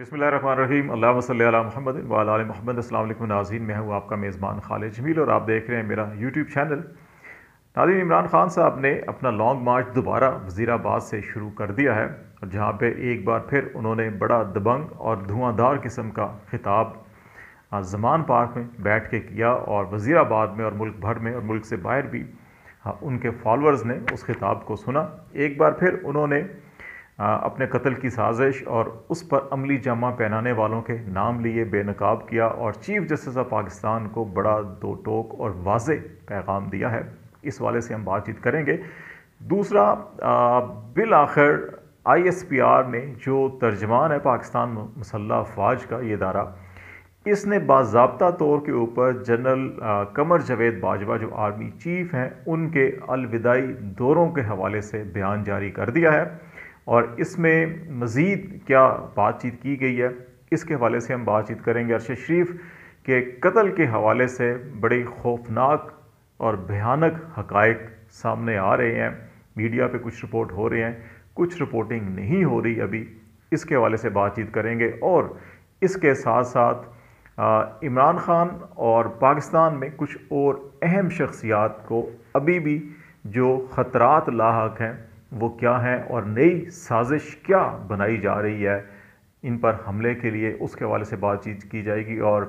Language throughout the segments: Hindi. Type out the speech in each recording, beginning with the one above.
बिसमिल रहीम अल्लाह महमद वाल महमद अल्लाम नाजीन मैं हूँ आपका मेज़बान खालिद जमील और आप देख रहे हैं मेरा यूट्यूब चैनल नाजिम इमरान खान साहब ने अपना लॉन्ग मार्च दोबारा वज़ीराबाद से शुरू कर दिया है और जहाँ पर एक बार फिर उन्होंने बड़ा दबंग और धुआंधार किस्म का खिताब जमान पार्क में बैठ के किया और वज़ीराबाद में और मुल्क भर में और मुल्क से बाहर भी उनके फॉलोअर्स ने उस खिताब को सुना एक बार फिर उन्होंने अपने कत्ल की साजिश और उस पर अमली जमा पहनाने वालों के नाम लिए बेनकाब किया और चीफ जस्टिस ऑफ पाकिस्तान को बड़ा दो टोक और वाज पैगाम दिया है इस वाले से हम बातचीत करेंगे दूसरा बिल आखिर आई एस पी आर ने जो तर्जमान है पाकिस्तान मसल्ला फ़ौज का ये इदारा इसने बाबा तौर के ऊपर जनरल कमर जवेद बाजवा जो आर्मी चीफ हैं उनके अलविदाई दौरों के हवाले से बयान जारी कर दिया है और इसमें मज़ीद क्या बातचीत की गई है इसके हवाले से हम बातचीत करेंगे अरशद शरीफ के कत्ल के हवाले से बड़े खौफनाक और भयानक हकायक सामने आ रहे हैं मीडिया पे कुछ रिपोर्ट हो रहे हैं कुछ रिपोर्टिंग नहीं हो रही अभी इसके हवाले से बातचीत करेंगे और इसके साथ साथ इमरान ख़ान और पाकिस्तान में कुछ और अहम शख्सियात को अभी भी जो ख़तरात लाक हैं वो क्या हैं और नई साजिश क्या बनाई जा रही है इन पर हमले के लिए उसके हवाले से बातचीत की जाएगी और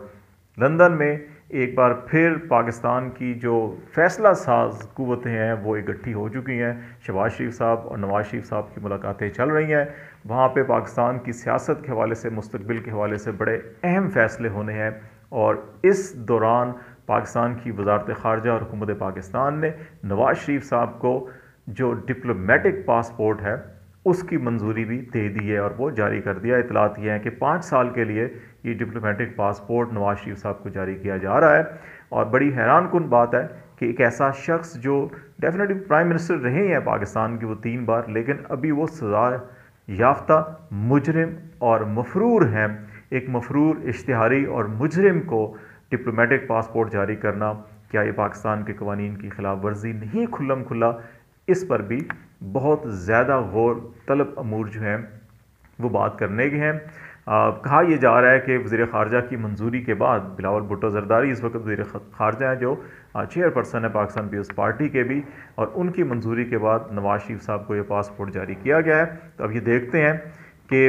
लंदन में एक बार फिर पाकिस्तान की जो फैसला साज कुतें हैं वो इकट्ठी हो चुकी हैं शहबाज शरीफ साहब और नवाज शरीफ साहब की मुलाकातें चल रही हैं वहाँ पे पाकिस्तान की सियासत के हवाले से मुस्तबिल के हवाले से बड़े अहम फ़ैसले होने हैं और इस दौरान पाकिस्तान की वजारत ख़ारजा और हुकूमत पाकिस्तान ने नवाज शरीफ साहब को जो डिप्लोमेटिक पासपोर्ट है उसकी मंजूरी भी दे दी है और वो जारी कर दिया इतलात ये है कि पाँच साल के लिए ये डिप्लोमेटिक पासपोर्ट नवाज शरीफ साहब को जारी किया जा रहा है और बड़ी हैरान कन बात है कि एक ऐसा शख्स जो डेफिनेटली प्राइम मिनिस्टर रहे हैं पाकिस्तान के वो तीन बार लेकिन अभी वो सज़ा याफ्ता मुजरम और मफरूर हैं एक मफरूर इश्तहारी और मुजरम को डिप्लोमेटिक पासपोर्ट जारी करना क्या ये पाकिस्तान के कवानीन की खिलाफ वर्जी नहीं खुल्लम खुला इस पर भी बहुत ज़्यादा गौर तलब अमूर जो हैं वो बात करने के हैं आ, कहा यह जा रहा है कि वज़ी ख़ारजा की मंजूरी के बाद बिलावल भुटो जरदारी इस वक्त वज़ी ख़ारजा हैं जो चेयरपर्सन है पाकिस्तान पीपल्स पार्टी के भी और उनकी मंजूरी के बाद नवाज शरीफ साहब को यह पासपोर्ट जारी किया गया है तो अब ये देखते हैं कि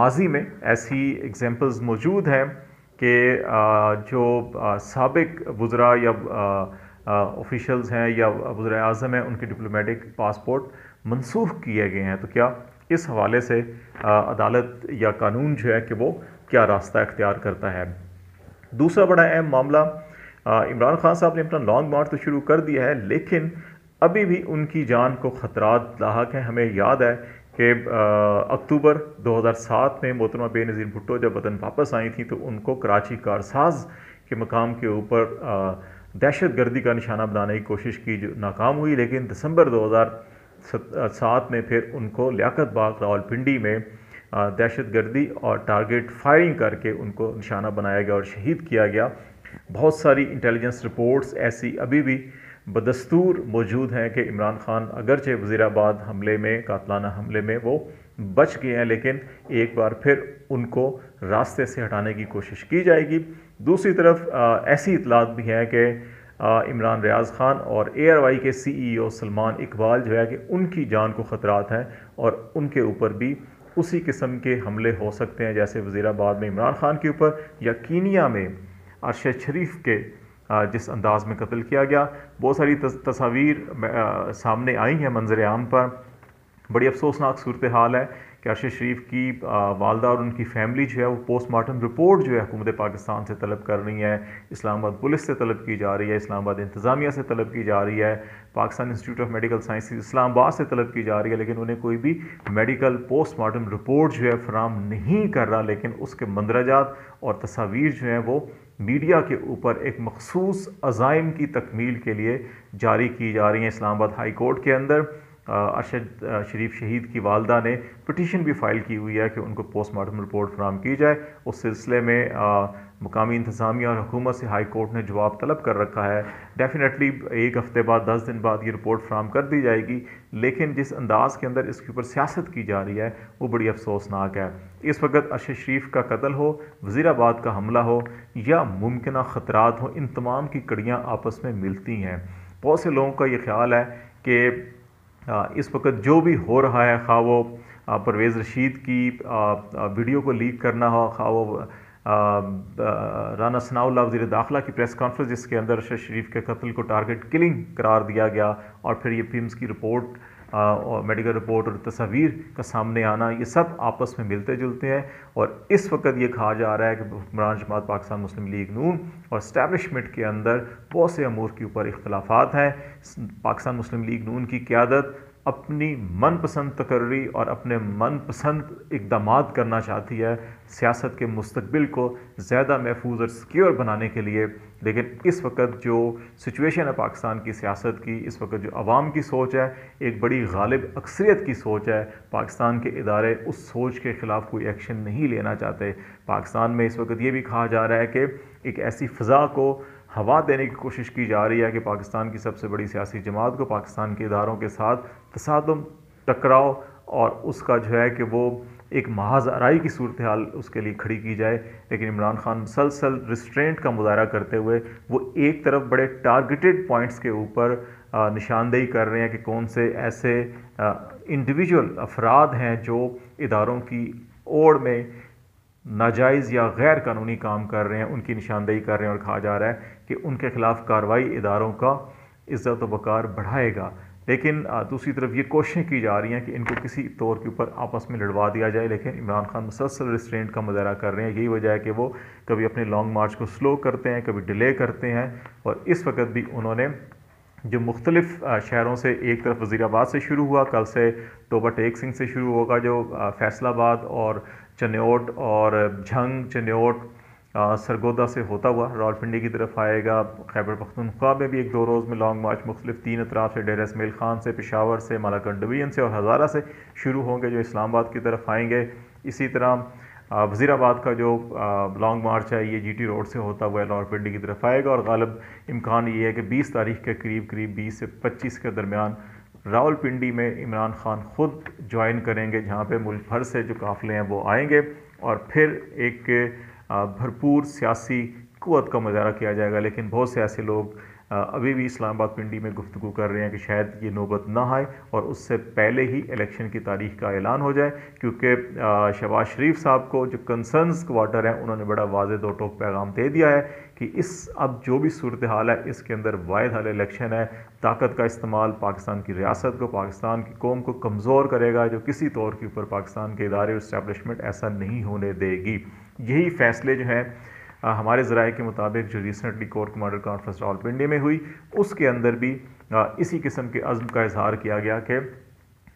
माजी में ऐसी एग्ज़ाम्पल्स मौजूद हैं कि जो सबक वज़रा या आ, ऑफिशल्स हैं या वजर अजम हैं उनके डिप्लोमेटिक पासपोर्ट मनसूख किए गए हैं तो क्या इस हवाले से आ, अदालत या कानून जो है कि वो क्या रास्ता इख्तियार करता है दूसरा बड़ा अहम मामला इमरान खान साहब ने अपना लॉन्ग मार्च तो शुरू कर दिया है लेकिन अभी भी उनकी जान को ख़तरात लाक हैं हमें याद है कि अक्टूबर 2007 में मोहतरमा बेनज़ीर भुट्टो जब वतन वापस आई थी तो उनको कराची कारसाज के मकाम के ऊपर दहशत गर्दी का निशाना बनाने की कोशिश की जो नाकाम हुई लेकिन दिसंबर 2007 में फिर उनको लियाकत बाग रावलपिंडी में दहशत गर्दी और टारगेट फायरिंग करके उनको निशाना बनाया गया और शहीद किया गया बहुत सारी इंटेलिजेंस रिपोर्ट्स ऐसी अभी भी बदस्तूर मौजूद हैं कि इमरान खान अगरचे वज़ीराबाद हमले में कातलाना हमले में वो बच गए हैं लेकिन एक बार फिर उनको रास्ते से हटाने की कोशिश की जाएगी दूसरी तरफ आ, ऐसी इतलात भी हैं कि इमरान रियाज ख़ान और ए आर वाई के सी ई ओ सलमान इकबाल जो है कि उनकी जान को ख़तरात हैं और उनके ऊपर भी उसी किस्म के हमले हो सकते हैं जैसे वज़ीराबाद में इमरान ख़ान के ऊपर या कीनिया में अरशद शरीफ के जिस अंदाज में कत्ल किया गया बहुत सारी तस्वीर सामने आई हैं मंजर आम पर बड़ी अफसोसनाक सूरत हाल है कि अरशद शरीफ की वालदा और उनकी फैमिली जो है वो पोस्टमार्टम रिपोर्ट जो है हुकूमत पाकिस्तान से तलब कर रही है इस्लामाबाद पुलिस से तलब की जा रही है इस्लामाबाद इंतज़ामिया से तलब की जा रही है Pakistan Institute of Medical Science Islamabad से तलब की जा रही है लेकिन उन्हें कोई भी मेडिकल पोस्टमार्टम रिपोर्ट जो है फ्राहम नहीं कर रहा लेकिन उसके मंदराजात और तस्वीर जो हैं वो मीडिया के ऊपर एक मखसूस अज़ाइम की तकमील के लिए जारी की जा रही हैं इस्लामाबाद हाई कोर्ट के अंदर अरशद शरीफ शहीद की वालदा ने पटिशन भी फ़ाइल की हुई है कि उनको पोस्टमार्टम रिपोर्ट फ्राहम की जाए उस सिलसिले में मकामी इंतजामिया और हुकूमत से हाई कोर्ट ने जवाब तलब कर रखा है डेफिनेटली एक हफ़्ते बाद दस दिन बाद ये रिपोर्ट फ्राहम कर दी जाएगी लेकिन जिस अंदाज के अंदर इसके ऊपर सियासत की जा रही है वो बड़ी अफसोसनाक है इस वक्त अरशद शरीफ का कत्ल हो वज़ीराबाद का हमला हो या मुमकिन ख़तरा हो इन तमाम की कड़ियाँ आपस में मिलती हैं बहुत से लोगों का ये ख्याल है कि इस वक्त जो भी हो रहा है खा वो परवेज़ रशीद की वीडियो को लीक करना हो खा वो राना सनाउल्ला वजी दाखिला की प्रेस कॉन्फ्रेंस जिसके अंदर शरीफ के कत्ल को टारगेट किलिंग करार दिया गया और फिर ये फिल्म की रिपोर्ट और मेडिकल रिपोर्ट और तस्वीर का सामने आना ये सब आपस में मिलते जुलते हैं और इस वक्त ये कहा जा रहा है कि हुमरान जमात पाकिस्तान मुस्लिम लीग नून और इस्टेबलिशमेंट के अंदर बहुत से अमूर के ऊपर इख्लाफा हैं पाकिस्तान मुस्लिम लीग नून की क्यादत अपनी मनपसंद तकर्री और अपने मनपसंद इकदाम करना चाहती है सियासत के मुस्तबिल को ज़्यादा महफूज और सिक्योर बनाने के लिए लेकिन इस वक्त जो सिचुएशन है पाकिस्तान की सियासत की इस वक्त जो आवाम की सोच है एक बड़ी गालिब अक्सरियत की सोच है पाकिस्तान के इदारे उस सोच के ख़िलाफ़ कोई एक्शन नहीं लेना चाहते पाकिस्तान में इस वक्त ये भी कहा जा रहा है कि एक ऐसी फ़ज़ा को हवा देने की कोशिश की जा रही है कि पाकिस्तान की सबसे बड़ी सियासी जमात को पाकिस्तान के इदारों के साथ तसादम टकराव और उसका जो है कि वो एक महाज आरई की सूरत हाल उसके लिए खड़ी की जाए लेकिन इमरान खान मुसलसल रिस्ट्रेंट का मुजाहरा करते हुए वो एक तरफ बड़े टारगेटेड पॉइंट्स के ऊपर निशानदेही कर रहे हैं कि कौन से ऐसे इंडिविजुअल अफराद हैं जो इदारों की ओर में नाजायज़ या गैर कानूनी काम कर रहे हैं उनकी निशानदेही कर रहे हैं और कहा जा रहा है कि उनके ख़िलाफ़ कार्रवाई इदारों का इज़्ज़त वक़ार बढ़ाएगा लेकिन दूसरी तरफ ये कोशिशें की जा रही हैं कि इनको किसी तौर के ऊपर आपस में लड़वा दिया जाए लेकिन इमरान खान मुसलसल रिस्ट्रेंट का मुजाह कर रहे हैं यही वजह है कि वो कभी अपने लॉन्ग मार्च को स्लो करते हैं कभी डिले करते हैं और इस वक्त भी उन्होंने जो मुख्तलिफ शहरों से एक तरफ वज़ीराबाद से शुरू हुआ कल से तोबा टेक सिंह से शुरू होगा जो फैसलाबाद और चनेट और झंग चनेट सरगोदा से होता हुआ रावलपिंडी की तरफ आएगा खैबर पख्तनख्वा में भी एक दो रोज़ में लॉन्ग मार्च मुख्तलिफ तीन अतराफ़ से डेरा इसमेल खान से पेशावर से मालाकंड डिवीजन से और हज़ारा से शुरू होंगे जो इस्लामाबाद की तरफ आएंगे इसी तरह वज़ीराबाद का जो लॉन्ग मार्च है ये जीटी रोड से होता हुआ पिंडी की तरफ आएगा और गालब इम्कान ये है कि बीस तारीख के करीब करीब बीस से पच्चीस के दरमियान रावलपिंडी में इमरान खान खुद ज्वाइन करेंगे जहाँ पर मुल्क भर से जो काफ़िले हैं वो आएंगे और फिर एक भरपूर सियासी कुत का मुजाहरा किया जाएगा लेकिन बहुत से ऐसे लोग अभी भी इस्लामाबाद पिंडी में गुफ्तु कर रहे हैं कि शायद ये नौबत ना आए और उससे पहले ही इलेक्शन की तारीख का ऐलान हो जाए क्योंकि शहबाज शरीफ साहब को जो कंसर्नस क्वार्टर हैं उन्होंने बड़ा वाज दो टोक पैगाम दे दिया है कि इस अब जो भी सूरत हाल है इसके अंदर वायद हाल इलेक्शन है ताकत का इस्तेमाल पाकिस्तान की रियासत को पाकिस्तान की कौम को कमज़ोर करेगा जो किसी तौर के ऊपर पाकिस्तान के इदारे इस्टेबलिशमेंट ऐसा नहीं होने देगी यही फैसले जो हैं हमारे ज़राए के मुताबिक जो recently core commander conference all India में हुई उसके अंदर भी इसी किस्म के अज़म का इजहार किया गया कि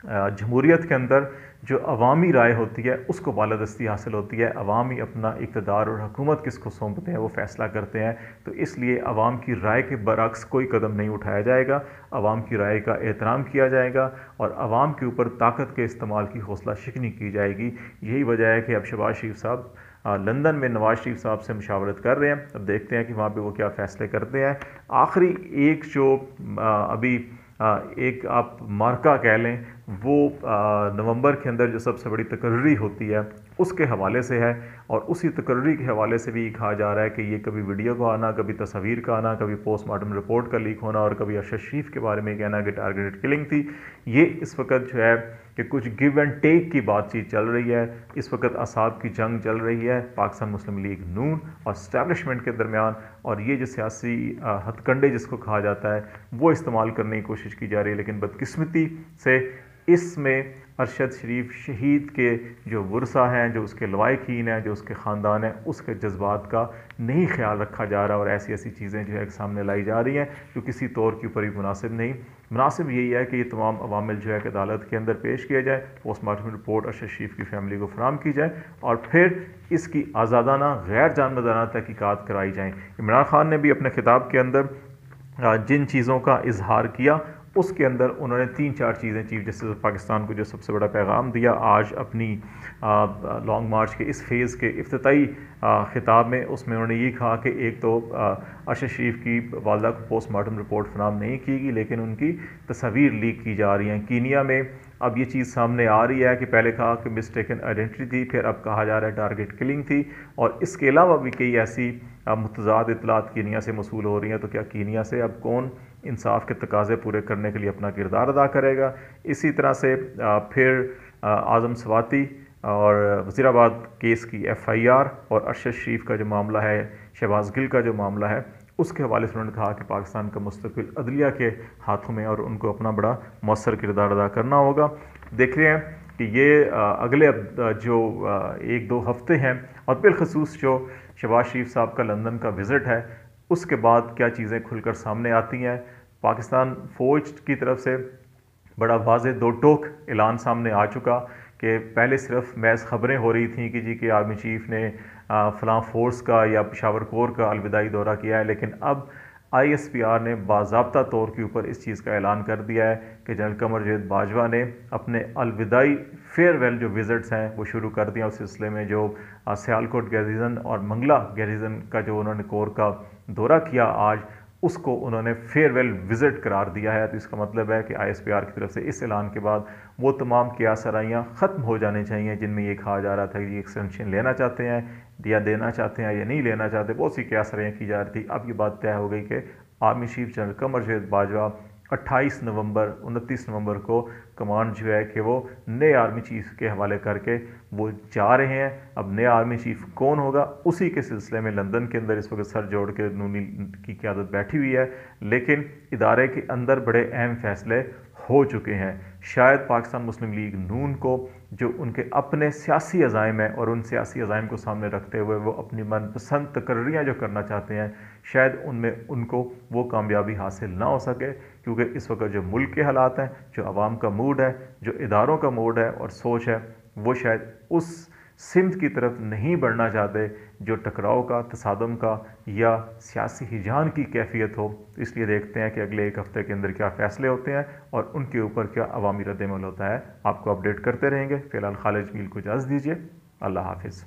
जमहूरीत के अंदर जो अवामी राय होती है उसको बालादस्ती हासिल होती है अवामी अपना इकतदार और किस किसको सौंपते हैं वो फैसला करते हैं तो इसलिए अवाम की राय के बरक्स कोई कदम नहीं उठाया जाएगा आवाम की राय का एहतराम किया जाएगा और आवाम के ऊपर ताकत के इस्तेमाल की हौसला शिकनी की जाएगी यही वजह है कि अब शबाज शरीफ साहब हाँ, लंदन में नवाज शरीफ साहब से मशावरत कर रहे हैं अब देखते हैं कि वहाँ पर वो क्या फ़ैसले करते हैं आखिरी एक जो अभी एक आप मार्का कह लें वो नवंबर के अंदर जो सबसे बड़ी तकर्री होती है उसके हवाले से है और उसी तकर्री के हवाले से भी कहा जा रहा है कि ये कभी वीडियो का आना कभी तस्वीर का आना कभी पोस्टमार्टम रिपोर्ट का लीक होना और कभी अरशद शरीफ के बारे में कहना कि टारगेटेड किलिंग थी ये इस वक्त जो है कि कुछ गिव एंड टेक की बातचीत चल रही है इस वक्त असाब की जंग चल रही है पाकिस्तान मुस्लिम लीग नून और स्टैब्लिशमेंट के दरमियान और ये जो सियासी हथकंडे जिसको कहा जाता है वो इस्तेमाल करने की कोशिश की जा रही है लेकिन बदकस्मती से इसमें अरशद शरीफ शहीद के जो वर्सा हैं जो उसके लवाकिन हैं जो उसके ख़ानदान हैं उसके जज्बात का नहीं ख्याल रखा जा रहा और ऐसी ऐसी चीज़ें जो है सामने लाई जा रही हैं जो किसी तौर के ऊपर भी मुनासिब नहीं मुनासिब यही है कि ये तमाम अवामिल जो है कि अदालत के अंदर पेश किया जाए पोस्टमार्टम रिपोर्ट अरशद शरीफ की फैमिली को फराम की जाए और फिर इसकी आज़ादाना गैर जानबदाना तहकीक़ात कराई जाएँ इमरान खान ने भी अपने खिताब के अंदर जिन चीज़ों का इजहार किया उसके अंदर उन्होंने तीन चार चीज़ें चीफ जस्टिस ऑफ पाकिस्तान को जो सबसे बड़ा पैगाम दिया आज अपनी लॉन्ग मार्च के इस फेज़ के अफ्ताही ख़िताब में उसमें उन्होंने ये कहा कि एक तो अरशद शरीफ की वालदा को पोस्टमार्टम रिपोर्ट फराम नहीं की गई लेकिन उनकी तस्वीर लीक की जा रही हैं कीनिया में अब ये चीज़ सामने आ रही है कि पहले कहा कि मिस्टेकन आइडेंटिटी थी फिर अब कहा जा रहा है टारगेट किलिंग थी और इसके अलावा भी कई ऐसी मुतजाद इतलात कीनिया से मसूल हो रही हैं तो क्या कीनिया से अब कौन इंसाफ के तकाजे पूरे करने के लिए अपना किरदार अदा करेगा इसी तरह से फिर आज़म स्वाति और वज़ीराबाद केस की एफआईआर और अरशद शरीफ का जो मामला है शहबाज गिल का जो मामला है उसके हवाले से उन्होंने कहा कि पाकिस्तान का मुस्तबिल अदलिया के हाथों में और उनको अपना बड़ा मौसर किरदार अदा करना होगा देख रहे हैं कि ये अगले जो एक दो हफ्ते हैं और बिलखसूस जो शहबाज शरीफ साहब का लंदन का विज़िट है उसके बाद क्या चीज़ें खुलकर सामने आती हैं पाकिस्तान फ़ौज की तरफ से बड़ा वाज दो टोक ऐलान सामने आ चुका कि पहले सिर्फ मैज़ ख़बरें हो रही थी कि जी के आर्मी चीफ़ ने फ़लाँ फोर्स का या पिशावर कोर का अलविदाई दौरा किया है लेकिन अब आईएसपीआर ने बाबा तौर के ऊपर इस चीज़ का ऐलान कर दिया है कि जनरल कमर जवेद बाजवा ने अपने अलविदाई फेयरवेल जो विज़िट्स हैं वो शुरू कर दिया उस सिलसिले में जो सियालकोट गैरिजन और मंगला गैरिजन का जो उन्होंने कोर का दौरा किया आज उसको उन्होंने फेयरवेल विज़िट करार दिया है तो इसका मतलब है कि आई की तरफ से इस ऐलान के बाद वो तमाम क्या सराइयाँ ख़त्म हो जाने चाहिए जिनमें ये कहा जा रहा था कि ये एक्सटेंशन लेना चाहते हैं दिया देना चाहते हैं या नहीं लेना चाहते बहुत सी क्या सरें की जा रही थी अब ये बात तय हो गई कि army chief general Qamar Javed Bajwa 28 नवंबर 29 नवंबर को कमांड जो है कि वो नए आर्मी चीफ के हवाले करके वो जा रहे हैं अब नए आर्मी चीफ कौन होगा उसी के सिलसिले में लंदन के अंदर इस वक्त सर जोड़ के नूनी की क्यादत बैठी हुई है लेकिन इदारे के अंदर बड़े अहम फैसले हो चुके हैं शायद पाकिस्तान मुस्लिम लीग नून को जो उनके अपने सियासी अज़ाइम हैं और उन सियासी अज़ाइम को सामने रखते हुए वो अपनी मनपसंद तकर्रियाँ जो करना चाहते हैं शायद उनमें उनको वो कामयाबी हासिल ना हो सके क्योंकि इस वक्त जो मुल्क के हालात हैं जो आवाम का मूड है जो इदारों का मूड है और सोच है वो शायद उस सिंध की तरफ नहीं बढ़ना चाहते जो टकराव का तसादम का या सियासी हिजान की कैफियत हो इसलिए देखते हैं कि अगले एक हफ्ते के अंदर क्या फ़ैसले होते हैं और उनके ऊपर क्या अवामी रद्दमल होता है आपको अपडेट करते रहेंगे फ़िलहाल खालिज मील को इजाज़ दीजिए अल्लाह हाफिज़